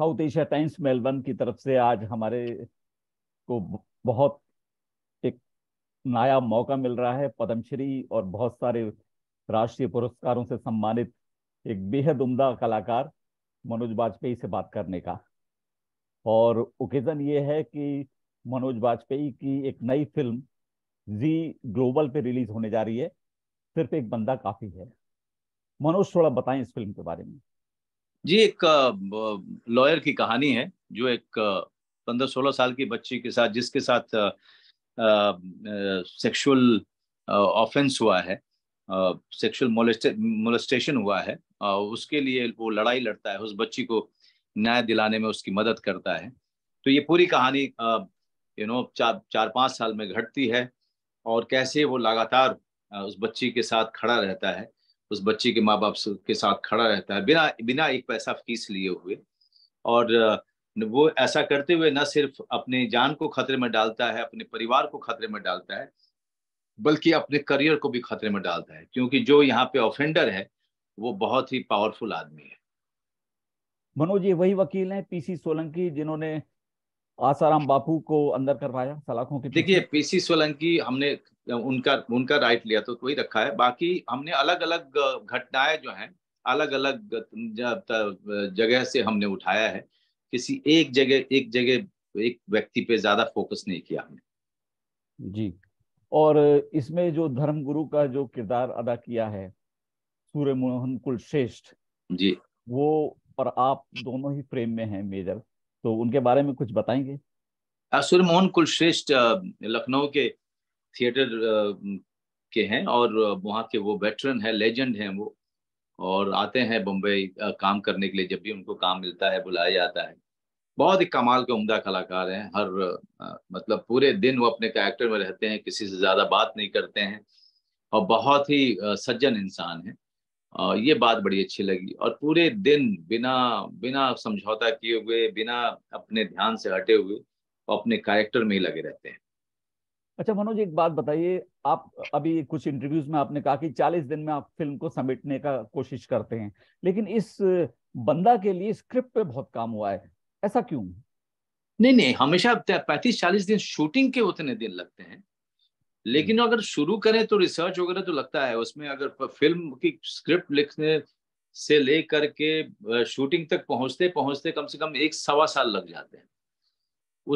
South Asia times Melbourne की तरफ से आज हमारे को बहुत एक नया मौका मिल रहा है पद्मश्री और बहुत सारे राष्ट्रीय पुरस्कारों से सम्मानित एक बेहद उम्दा कलाकार मनोज वाजपेयी से बात करने का और ओकेजन ये है कि मनोज वाजपेयी की एक नई फिल्म जी ग्लोबल पे रिलीज होने जा रही है सिर्फ एक बंदा काफी है मनोज थोड़ा बताएं इस फिल्म के बारे में जी एक लॉयर की कहानी है जो एक पंद्रह सोलह साल की बच्ची के साथ जिसके साथ सेक्सुअल ऑफेंस हुआ है सेक्सुअल मोलेस्टेशन हुआ है उसके लिए वो लड़ाई लड़ता है उस बच्ची को न्याय दिलाने में उसकी मदद करता है तो ये पूरी कहानी यू नो चार चार पाँच साल में घटती है और कैसे वो लगातार उस बच्ची के साथ खड़ा रहता है उस बच्चे के माँ बाप के साथ खड़ा रहता है बिना बिना एक पैसा फीस लिए हुए और वो ऐसा करते हुए न सिर्फ अपने जान को खतरे में डालता है अपने परिवार को खतरे में डालता है बल्कि अपने करियर को भी खतरे में डालता है क्योंकि जो यहाँ पे ऑफेंडर है वो बहुत ही पावरफुल आदमी है मनोज ये वही वकील हैं पीसी सोलंकी जिन्होंने आसाराम बापू को अंदर करवाया सलाखों के देखिए पीसी सोलंकी हमने उनका उनका राइट लिया तो वही रखा है बाकी हमने अलग अलग घटनाएं जो हैं अलग अलग जगह से हमने उठाया है किसी एक जगह एक जगह एक व्यक्ति पे ज्यादा फोकस नहीं किया हमने जी और इसमें जो धर्म गुरु का जो किरदार अदा किया है सूर्य मोहन कुलश्रेष्ठ जी वो और आप दोनों ही फ्रेम में हैं मेजर तो उनके बारे में कुछ बताएंगे सूर्य मोहन कुलश्रेष्ठ लखनऊ के थिएटर के हैं और वहाँ के वो वेटरन है लेजेंड हैं वो और आते हैं बम्बई काम करने के लिए जब भी उनको काम मिलता है बुलाया जाता है बहुत ही कमाल के उम्दा कलाकार हैं हर आ, मतलब पूरे दिन वो अपने कैरेक्टर में रहते हैं किसी से ज़्यादा बात नहीं करते हैं और बहुत ही सज्जन इंसान हैं ये बात बड़ी अच्छी लगी और पूरे दिन बिना बिना समझौता किए हुए बिना अपने ध्यान से हटे हुए अपने कैरेक्टर में ही लगे रहते हैं अच्छा मनोज एक बात बताइए आप अभी कुछ इंटरव्यूज में आपने कहा कि 40 दिन में आप फिल्म को समेटने का कोशिश करते हैं लेकिन इस बंदा के लिए स्क्रिप्ट पे बहुत काम हुआ है ऐसा क्यों नहीं नहीं हमेशा पैंतीस चालीस दिन शूटिंग के उतने दिन लगते हैं लेकिन हम्म। अगर शुरू करें तो रिसर्च वगैरह तो लगता है उसमें अगर फिल्म की स्क्रिप्ट लिखने से लेकर के शूटिंग तक पहुंचते पहुंचते कम से कम एक सवा साल लग जाते हैं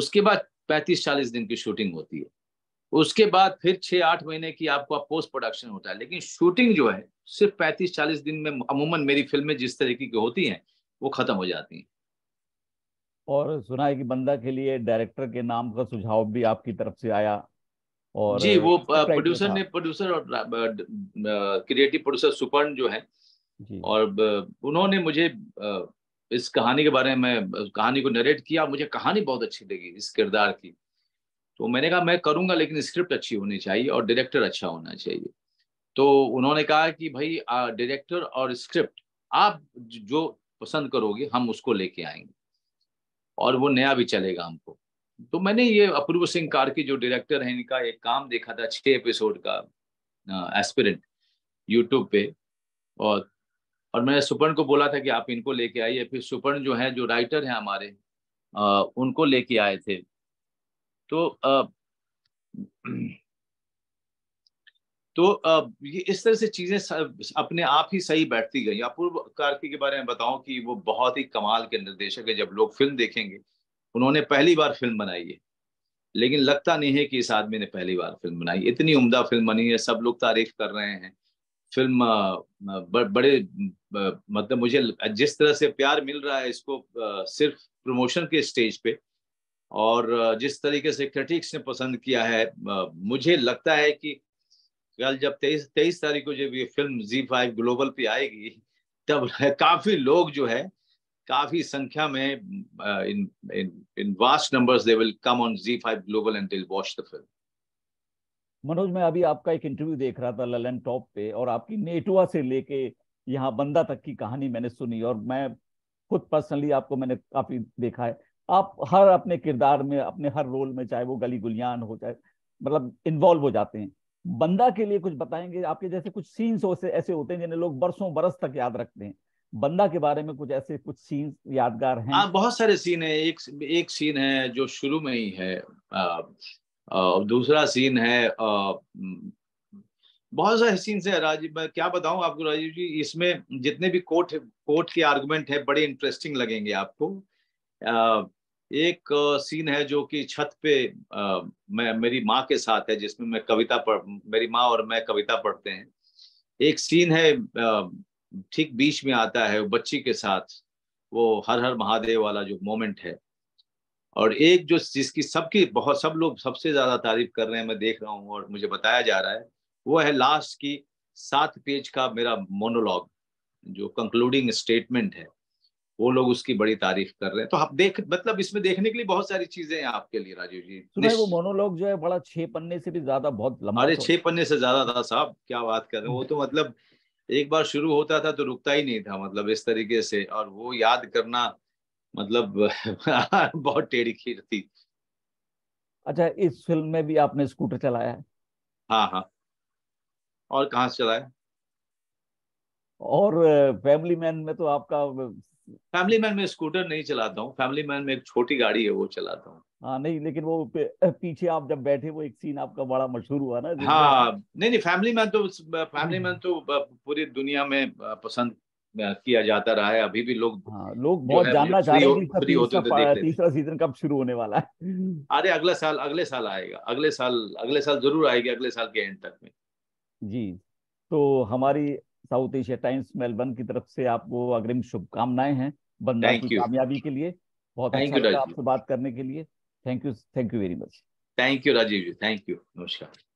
उसके बाद पैंतीस चालीस दिन की शूटिंग होती है उसके बाद फिर छः आठ महीने की आपको पोस्ट प्रोडक्शन होता है लेकिन शूटिंग जो है सिर्फ पैंतीस चालीस दिन में अमूमन मेरी फिल्में जिस तरीके की होती हैं वो खत्म हो जाती हैं और सुना है कि बंदा के लिए डायरेक्टर के नाम का सुझाव भी आपकी तरफ से आया और जी वो प्रोड्यूसर ने प्रोड्यूसर और क्रिएटिव प्रोड्यूसर सुपर्ण जो है और उन्होंने मुझे इस कहानी के बारे में कहानी को नरेट किया मुझे कहानी बहुत अच्छी लगी इस किरदार की तो मैंने कहा मैं करूंगा लेकिन स्क्रिप्ट अच्छी होनी चाहिए और डायरेक्टर अच्छा होना चाहिए तो उन्होंने कहा कि भाई डायरेक्टर और स्क्रिप्ट आप जो पसंद करोगे हम उसको लेके आएंगे और वो नया भी चलेगा हमको तो मैंने ये अपूर्व सिंह कार्की जो डायरेक्टर हैं इनका एक काम देखा था छह एपिसोड का एस्पिरेंट यूट्यूब पे और और मैंने सुपर्ण को बोला था कि आप इनको लेके आइए फिर सुपर्ण जो है जो राइटर हैं हमारे आ, उनको लेके आए थे तो आ, तो आ, ये इस तरह से चीजें अपने आप ही सही बैठती गई अपूर्व कार्की के बारे में बताऊं कि वो बहुत ही कमाल के निर्देशक है जब लोग फिल्म देखेंगे उन्होंने पहली बार फिल्म बनाई है लेकिन लगता नहीं है कि इस आदमी ने पहली बार फिल्म बनाई इतनी उम्दा फिल्म बनी है सब लोग तारीफ कर रहे हैं फिल्म बड़े मतलब मुझे जिस तरह से प्यार मिल रहा है इसको सिर्फ प्रमोशन के स्टेज पे और जिस तरीके से क्रिटिक्स ने पसंद किया है मुझे लगता है कि कल जब तेईस तेईस तारीख को जब ये फिल्म जी फाइव ग्लोबल पे आएगी तब काफी लोग जो है काफी संख्या में in in in vast numbers they will come on Z5 global and they watch the film Manoj मैं अभी आपका एक इंटरव्यू देख रहा था ललन टॉप पे और आपकी नेटवा से लेके यहाँ बंदा तक की कहानी मैंने सुनी और मैं खुद पर्सनली आपको मैंने काफी देखा है आप हर अपने किरदार में अपने हर रोल में चाहे वो गली गुलियान हो चाहे मतलब इन्वॉल्व हो जाते हैं बंदा के लिए कुछ बताएंगे आपके जैसे कुछ सीन्स ऐसे होते हैं जिन्हें लोग बरसों बरस तक याद रखते हैं बंदा के बारे में कुछ ऐसे कुछ सीन यादगार हैं हाँ बहुत सारे सीन है एक एक सीन है जो शुरू में ही है आ, आ, दूसरा सीन है आ, बहुत सारे सीन से राजीव मैं क्या बताऊं आपको राजीव जी इसमें जितने भी कोर्ट कोर्ट के आर्गुमेंट है बड़े इंटरेस्टिंग लगेंगे आपको आ, एक सीन है जो कि छत पे आ, मैं मेरी माँ के साथ है जिसमें मैं कविता पढ़ मेरी माँ और मैं कविता पढ़ते हैं एक सीन है आ, ठीक बीच में आता है बच्ची के साथ वो हर हर महादेव वाला जो मोमेंट है और एक जो जिसकी सबकी बहुत सब लोग सबसे ज्यादा तारीफ कर रहे हैं मैं देख रहा हूँ और मुझे बताया जा रहा है वो है लास्ट की सात पेज का मेरा मोनोलॉग जो कंक्लूडिंग स्टेटमेंट है वो लोग उसकी बड़ी तारीफ कर रहे हैं तो आप देख मतलब इसमें देखने के लिए बहुत सारी चीजें हैं आपके लिए राजीव जी वो मोनोलॉग जो है बड़ा छह पन्ने से भी ज्यादा बहुत अरे तो- छह पन्ने से ज्यादा था साहब क्या बात कर रहे हैं वो तो मतलब एक बार शुरू होता था तो रुकता ही नहीं था मतलब इस तरीके से और वो याद करना मतलब बहुत टेढ़ी खीर थी अच्छा इस फिल्म में भी आपने स्कूटर चलाया है हाँ हाँ और कहा से चलाया और फैमिली मैन में तो आपका फैमिली मैन में स्कूटर नहीं चलाता हूँ फैमिली मैन में एक छोटी गाड़ी है वो चलाता हूँ हाँ नहीं लेकिन वो पीछे आप जब बैठे वो एक सीन आपका बड़ा मशहूर हुआ ना हाँ नहीं नहीं फैमिली मैन तो फैमिली मैन तो हम्म। पूरी दुनिया में पसंद किया जाता रहा है अभी भी लोग हाँ, लोग बहुत जानना चाह रहे हैं तीसरा तो सीजन कब शुरू होने वाला है अरे अगले साल अगले साल आएगा अगले साल अगले साल जरूर आएगी अगले साल के एंड तक में जी तो हमारी साउथ एशिया टाइम्स मेलबर्न की तरफ से आपको अग्रिम शुभकामनाएं हैं बंदा की कामयाबी के लिए बहुत अच्छा लगा आपसे बात करने के लिए thank you thank you very much thank you Rajeev ji thank you नमस्कार